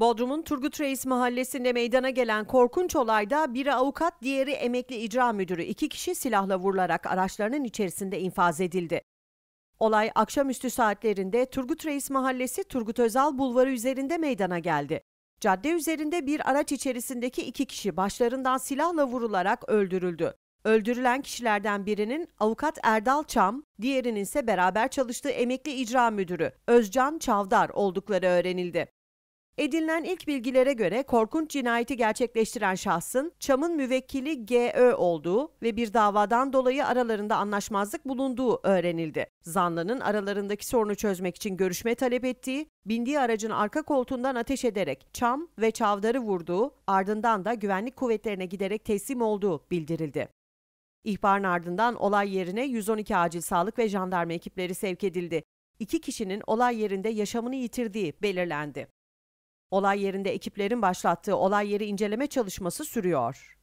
Bodrum'un Turgut Reis mahallesinde meydana gelen korkunç olayda biri avukat, diğeri emekli icra müdürü iki kişi silahla vurularak araçlarının içerisinde infaz edildi. Olay akşamüstü saatlerinde Turgut Reis Mahallesi Turgut Özal Bulvarı üzerinde meydana geldi. Cadde üzerinde bir araç içerisindeki iki kişi başlarından silahla vurularak öldürüldü. Öldürülen kişilerden birinin avukat Erdal Çam, diğerinin ise beraber çalıştığı emekli icra müdürü Özcan Çavdar oldukları öğrenildi. Edinilen ilk bilgilere göre korkunç cinayeti gerçekleştiren şahsın Çam'ın müvekkili GÖ olduğu ve bir davadan dolayı aralarında anlaşmazlık bulunduğu öğrenildi. Zanlının aralarındaki sorunu çözmek için görüşme talep ettiği, bindiği aracın arka koltuğundan ateş ederek Çam ve Çavdar'ı vurduğu, ardından da güvenlik kuvvetlerine giderek teslim olduğu bildirildi. İhbarın ardından olay yerine 112 acil sağlık ve jandarma ekipleri sevk edildi. İki kişinin olay yerinde yaşamını yitirdiği belirlendi. Olay yerinde ekiplerin başlattığı olay yeri inceleme çalışması sürüyor.